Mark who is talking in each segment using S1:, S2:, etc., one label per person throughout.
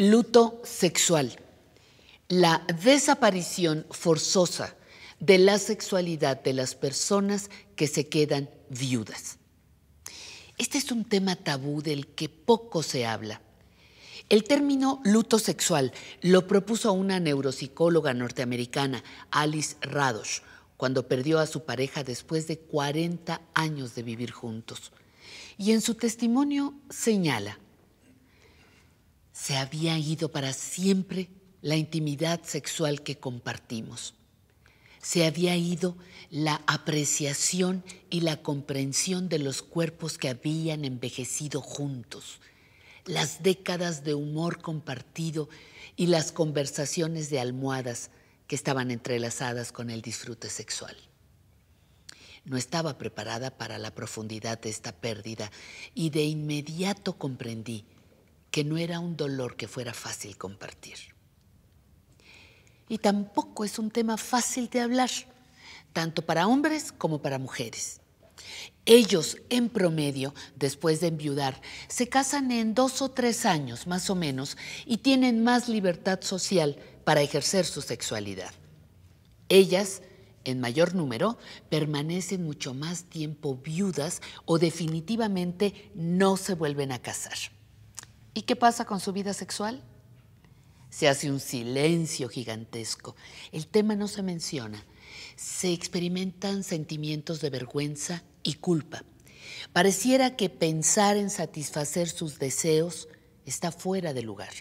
S1: Luto sexual. La desaparición forzosa de la sexualidad de las personas que se quedan viudas. Este es un tema tabú del que poco se habla. El término luto sexual lo propuso una neuropsicóloga norteamericana, Alice Radosh, cuando perdió a su pareja después de 40 años de vivir juntos. Y en su testimonio señala, se había ido para siempre la intimidad sexual que compartimos. Se había ido la apreciación y la comprensión de los cuerpos que habían envejecido juntos, las décadas de humor compartido y las conversaciones de almohadas que estaban entrelazadas con el disfrute sexual. No estaba preparada para la profundidad de esta pérdida y de inmediato comprendí que no era un dolor que fuera fácil compartir. Y tampoco es un tema fácil de hablar, tanto para hombres como para mujeres. Ellos, en promedio, después de enviudar, se casan en dos o tres años, más o menos, y tienen más libertad social para ejercer su sexualidad. Ellas, en mayor número, permanecen mucho más tiempo viudas o definitivamente no se vuelven a casar. ¿Y qué pasa con su vida sexual? Se hace un silencio gigantesco. El tema no se menciona. Se experimentan sentimientos de vergüenza y culpa. Pareciera que pensar en satisfacer sus deseos está fuera de lugar.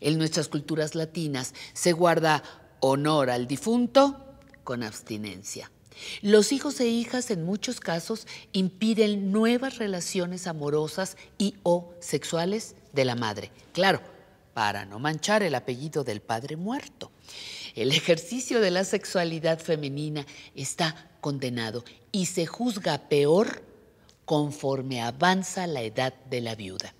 S1: En nuestras culturas latinas se guarda honor al difunto con abstinencia. Los hijos e hijas en muchos casos impiden nuevas relaciones amorosas y o sexuales de la madre. Claro, para no manchar el apellido del padre muerto. El ejercicio de la sexualidad femenina está condenado y se juzga peor conforme avanza la edad de la viuda.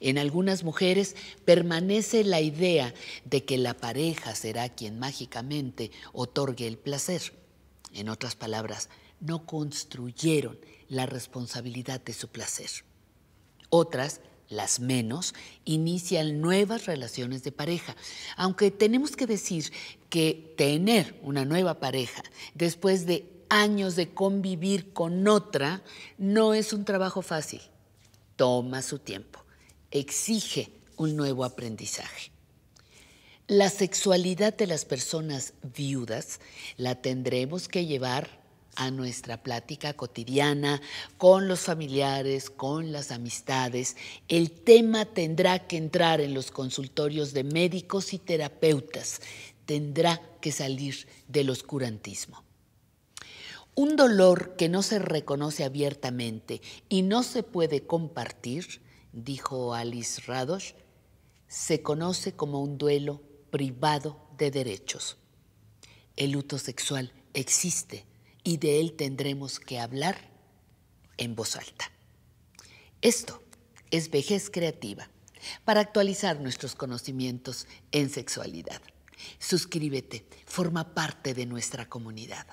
S1: En algunas mujeres permanece la idea de que la pareja será quien mágicamente otorgue el placer en otras palabras, no construyeron la responsabilidad de su placer. Otras, las menos, inician nuevas relaciones de pareja. Aunque tenemos que decir que tener una nueva pareja después de años de convivir con otra no es un trabajo fácil. Toma su tiempo. Exige un nuevo aprendizaje. La sexualidad de las personas viudas la tendremos que llevar a nuestra plática cotidiana con los familiares, con las amistades. El tema tendrá que entrar en los consultorios de médicos y terapeutas, tendrá que salir del oscurantismo. Un dolor que no se reconoce abiertamente y no se puede compartir, dijo Alice Radosh, se conoce como un duelo privado de derechos. El luto sexual existe y de él tendremos que hablar en voz alta. Esto es vejez creativa para actualizar nuestros conocimientos en sexualidad. Suscríbete, forma parte de nuestra comunidad.